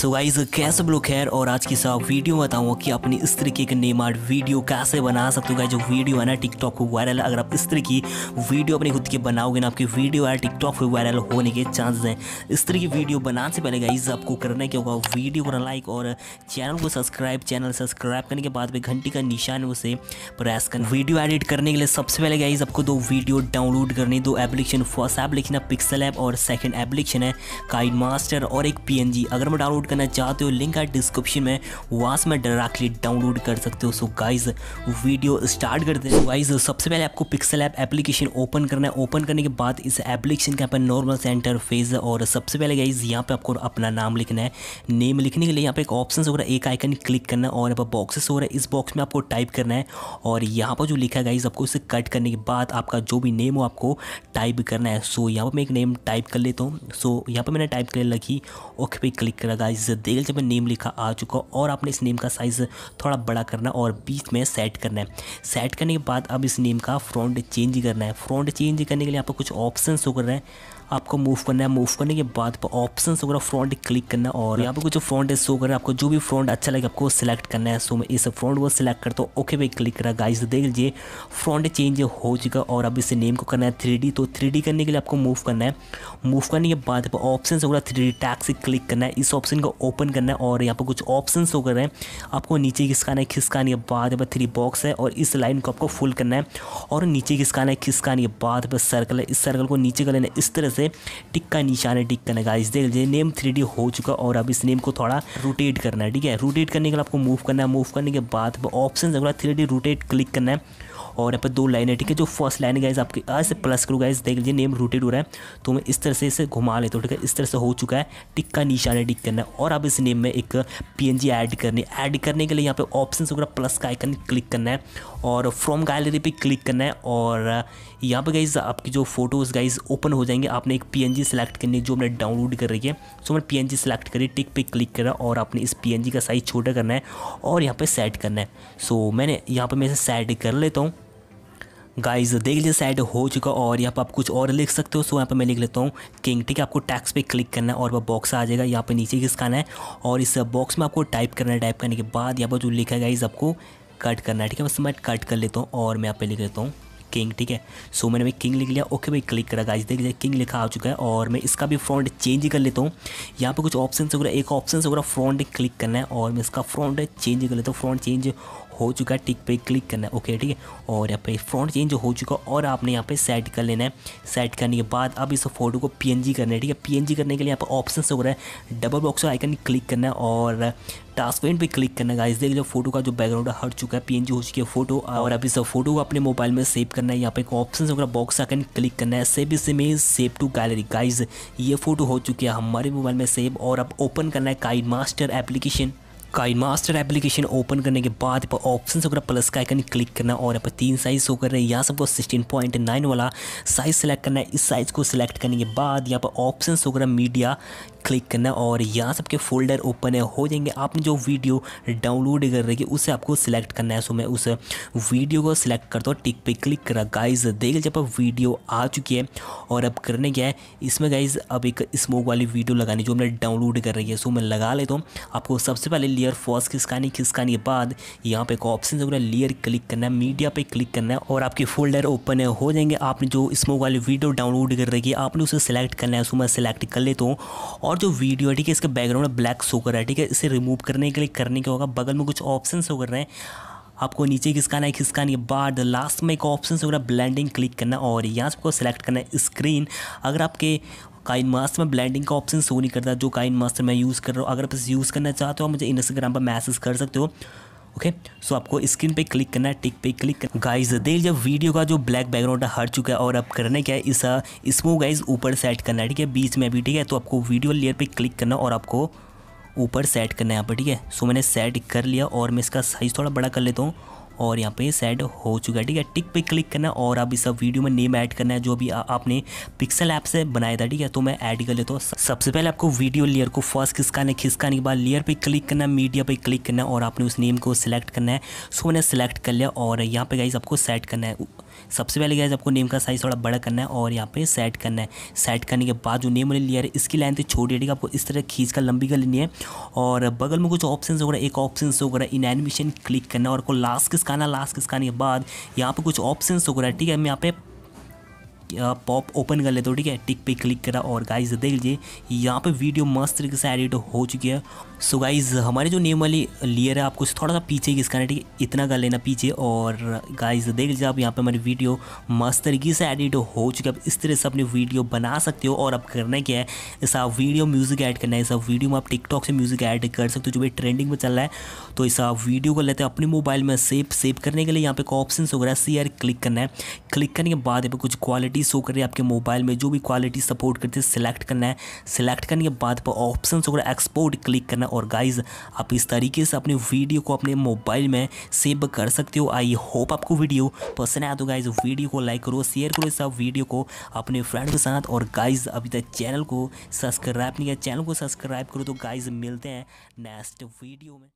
so guys कैसे block है और आज की सब वीडियो बताऊँ कि अपनी इस तरीके की नेम आर्ट वीडियो कैसे बना सकते हो गाइज जो वीडियो है ना टिकटॉक पे वायरल अगर आप इस की वीडियो अपनी खुद की बनाओगे ना आपकी वीडियो है टिकटॉक पे वायरल होने के चांसेस हैं इस तरह की वीडियो बनाने से पहले गाइज आपको करना क्या होगा वीडियो को लाइक और चैनल को सब्सक्राइब चैनल सब्सक्राइब करने के बाद में घंटी का निशान उसे प्रेस करना वीडियो एडिट करने के लिए सबसे पहले गाइज आपको दो वीडियो डाउनलोड करनी दो एप्लीकेशन फर्स्ट एप्लीकेशन है पिक्सल ऐप और सेकेंड एप्लीकेशन है काइड मास्टर और एक पी अगर मैं डाउनलोड करना चाहते हो लिंक है डिस्क्रिप्शन में वहाँ से मैं डायरेक्टली डाउनलोड कर सकते हो सो गाइज वीडियो स्टार्ट करते हैं गाइज सबसे पहले आपको पिक्सल ऐप एप्लीकेशन ओपन करना है ओपन करने के बाद इस एप्लीकेशन का यहाँ नॉर्मल सेंटर फेज और सबसे पहले गाइज यहाँ पे आपको अपना नाम लिखना है नेम लिखने के लिए यहाँ पे एक ऑप्शन हो रहा है एक आइकन क्लिक करना है और यहाँ पर बॉक्सेस हो रहा है इस बॉक्स में आपको टाइप करना है और यहाँ पर जो लिखा है गाइज आपको इसे कट करने के बाद आपका जो भी नेम हो आपको टाइप करना है सो यहाँ पर मैं एक नेम टाइप कर लेता हूँ सो यहाँ पर मैंने टाइप कर लगी ओके पे क्लिक करा गाइज साइज़ देगा जब नेम लिखा आ चुका और आपने इस नेम का साइज़ थोड़ा बड़ा करना और बीच में सेट करना है सेट करने के बाद अब इस नेम का फ्रंट चेंज करना है फ्रंट चेंज करने के लिए आपको कुछ ऑप्शन शो कर रहे हैं आपको मूव करना है मूव करने के बाद पर ऑप्शन वगैरह फ्रॉन्ट क्लिक करना है और यहाँ पे कुछ फ्रॉन्ट है शो करना है आपको जो भी फ्रॉन्ट अच्छा लगे आपको सिलेक्ट करना है सो मैं इस फ्रॉन्ट को सिलेक्ट करता हूँ ओके भाई क्लिक करा गाइस देख लीजिए फ्रॉन्ट चेंज हो चुका और अब इसे नेम को करना है थ्री तो थ्री करने के लिए आपको मूव करना है मूव करने के बाद पर ऑप्शन वगैरह थ्री डी टैक्स क्लिक करना है इस ऑप्शन को ओपन करना है और यहाँ पर कुछ ऑप्शन शो कर रहे हैं आपको नीचे खिसकाना है खिसकाने के बाद पर थ्री बॉक्स है और इस लाइन को आपको फुल करना है और नीचे खिसकाना है खिसकाने के बाद पर सर्कल है इस सर्कल को नीचे कर लेना इस तरह से से टिक का निशान है टिक करने का इस देख लीजिए नेम थ्री हो चुका और अब इस नेम को थोड़ा रोटेट करना है ठीक है रोटेट करने के लिए आपको मूव करना है मूव करने के बाद option three D rotate click करना है और यहाँ पर दो लाइन है ठीक है जो फर्स्ट लाइन गाइज आपके आज से प्लस करूँ गाइज देख लीजिए नेम रूटेड हो रहा है तो मैं इस तरह से इसे घुमा लेता हूँ ठीक है इस तरह से हो चुका है टिक का निशान है टिक करना और अब इस नेम में एक पी ऐड करनी है ऐड करने के लिए यहाँ पर ऑप्शन वगैरह प्लस का आइकन क्लिक करना है और फ्रॉम गैलरी पर क्लिक करना है और यहाँ पर गाइज आपकी जो फोटोज़ गाइज ओपन हो जाएंगे आपने एक पी सेलेक्ट करनी है जो मैंने डाउनलोड कर रही है सो मैंने पी सेलेक्ट करी टिक पे क्लिक करा और आपने इस पी का साइज़ छोटा करना है और यहाँ पर सेट करना है सो मैंने यहाँ पर मैं इसे सेट कर लेता हूँ गाइज देख लीजिए साइड हो चुका और यहाँ पर आप कुछ और लिख सकते हो सो यहाँ पर मैं लिख लेता हूँ किंग ठीक है आपको टैक्स पे क्लिक करना है और वह बॉक्स आ जाएगा यहाँ पर नीचे घिसकाना है और इस बॉक्स में आपको टाइप करना है टाइप करने के बाद यहाँ पर जो लिखा है गाइज आपको कट करना है ठीक है बस मैं कट कर लेता हूँ और मैं यहाँ पर लिख लेता हूँ किंग ठीक है सो मैंने भाई किंग लिख लिया ओके भाई क्लिक करा गाइज देख किंग लिखा आ चुका है और मैं इसका भी फ्रॉन्ट चेंज कर लेता हूँ यहाँ पर कुछ ऑप्शन वगैरह एक ऑप्शन वगैरह फ्रॉन्ट क्लिक करना है और मैं इसका फ्रॉन्ट चेंज कर लेता हूँ फ्रॉन्ट चेंज हो चुका है टिक पे क्लिक करना है ओके ठीक है और यहाँ पे फ्रंट चेंज हो चुका है और आपने यहाँ पे सेट कर लेना है सेट करने के बाद अब इस फोटो को पीएनजी करना है ठीक है पीएनजी करने के लिए यहाँ पर ऑप्शन हो रहा है डबल बॉक्स आइकन क्लिक करना है और टास्क पेंट पे क्लिक करना गाइस देख जो फोटो का जो बैकग्राउंड हट चुका है पीएनजी हो चुकी है फोटो और अभी सब फोटो को अपने मोबाइल में सेव करना है यहाँ पे एक ऑप्शन होगा बॉक्स आकर क्लिक करना है सेव इस image save to gallery guys ये फोटो हो चुकी है हमारे मोबाइल में सेव और अब ओपन करना है काइड KineMaster application KineMaster application open करने के बाद पर ऑप्शन होकर प्लस का आइकन क्लिक करना और यहाँ पर तीन साइज़ हो कर रहे हैं यहाँ सबको सिक्सटीन पॉइंट नाइन वाला साइज़ सेलेक्ट करना है इस साइज़ को सिलेक्ट करने के बाद यहाँ पर ऑप्शन होकर मीडिया क्लिक करना और यहाँ सबके फोल्डर ओपन है हो जाएंगे आपने जो वीडियो डाउनलोड कर रखी है उसे आपको सिलेक्ट करना है सो मैं उस वीडियो को सिलेक्ट करता हूँ टिक पे क्लिक करा गाइज देख जब अब वीडियो आ चुकी है और अब करने क्या है इसमें गाइज अब एक स्मोक वाली वीडियो लगानी जो मैं डाउनलोड कर रही है सो मैं लगा लेता हूँ आपको सबसे पहले लेयर फॉस खिसकानी खिसकाने के बाद यहाँ पर एक ऑप्शन है लेयर क्लिक करना है मीडिया पर क्लिक करना है और आपके फोल्डर ओपन हो जाएंगे आपने जो स्मोक वाली वीडियो डाउनलोड कर रखी है आपने उसे सिलेक्ट करना है सो मैं सिलेक्ट कर लेता हूँ और जो वीडियो है ठीक है इसका बैकग्राउंड में ब्लैक शो कर रहा है ठीक है इसे रिमूव करने के लिए करने के होगा बगल में कुछ ऑप्शन शो कर रहे हैं आपको नीचे खिसकाना है खिसकाने के बाद लास्ट में एक ऑप्शन होगा ब्लैंडिंग क्लिक करना और यहाँ से आपको सेलेक्ट करना है स्क्रीन अगर आपके काइन मास्टर में ब्लैंडिंग का ऑप्शन शो नहीं करता जो काइन मास्टर मैं यूज़ कर रहा हूँ अगर आप इसे यूज़ करना चाहते हो मुझे इंस्टाग्राम पर मैसेज कर सकते हो ओके सो आपको स्क्रीन पे क्लिक करना है टिक पे क्लिक करना गाइज देख जब वीडियो का जो ब्लैक बैकग्राउंड हट चुका है और अब करने क्या है इस स्मो गाइज ऊपर सेट करना है ठीक है बीच में भी ठीक है तो आपको वीडियो लेयर पर क्लिक करना और आपको ऊपर सेट करना है यहाँ पर ठीक है सो मैंने सेट कर लिया और मैं इसका साइज़ थोड़ा बड़ा कर लेता हूँ और यहाँ पे सेट हो चुका है ठीक है टिक पे क्लिक करना और अब इस वीडियो में नेम ऐड करना है जो भी आपने पिक्सल ऐप से बनाया था ठीक है तो मैं ऐड कर लेता हूँ सबसे पहले आपको वीडियो लेयर को फर्स्ट खिसकाने खिसकाने के बाद लेयर पर क्लिक करना मीडिया पर क्लिक करना और आपने उस नेम को सिलेक्ट करना है सो मैंने सेलेक्ट कर लिया और यहाँ पर गाइज आपको सेट करना है सबसे पहले गैस आपको नेम का साइज़ थोड़ा बड़ा करना है और यहाँ पे सेट करना है सेट करने के बाद जो नेम वाली लेयर है इसकी लेंथ छोटी रहेगी आपको इस तरह खींच कर लंबी कर लेनी है और बगल में कुछ ऑप्शन है एक ऑप्शन गया इन एनिमेशन क्लिक करना है और आपको लास्ट किसकाना लास्ट किसकाने के बाद यहाँ पर कुछ ऑप्शन गया ठीक है हम यहाँ पे पॉप ओपन कर लेते हो ठीक है टिक पे क्लिक करा और गाइज देख लीजिए यहाँ पे वीडियो मस्त तरीके से एडिट हो चुकी है सो so गाइज हमारे जो नेम वाली लेयर है आपको थोड़ा सा पीछे किसका है ठीक है इतना कर लेना पीछे और गाइज देख लीजिए आप यहाँ पे हमारी वीडियो मस्त तरीके से एडिट हो चुकी है इस तरह से अपनी वीडियो बना सकते हो और अब करना क्या है ऐसा वीडियो म्यूज़िक ऐड करना है ऐसा वीडियो में आप टिकटॉक से म्यूज़िक ऐड कर सकते हो जो भी ट्रेंडिंग में चल रहा है तो ऐसा वीडियो को लेते हैं अपने मोबाइल में सेव सेव करने के लिए यहाँ पे ऑप्शन वगैरह सी आर क्लिक करना है क्लिक करने के बाद यहाँ पर कुछ क्वालिटी क्वालिटी शो कर रही है आपके मोबाइल में जो भी क्वालिटी सपोर्ट करती है सिलेक्ट करना है सिलेक्ट करने के बाद पर ऑप्शन होकर एक्सपोर्ट क्लिक करना और गाइज आप इस तरीके से अपने वीडियो को अपने मोबाइल में सेव कर सकते हो आई होप आपको वीडियो पसंद आया तो गाइज वीडियो को लाइक करो शेयर करो सब वीडियो को अपने फ्रेंड के साथ और गाइज अभी तक चैनल को सब्सक्राइब नहीं किया चैनल को सब्सक्राइब करो तो गाइज मिलते हैं नेक्स्ट वीडियो में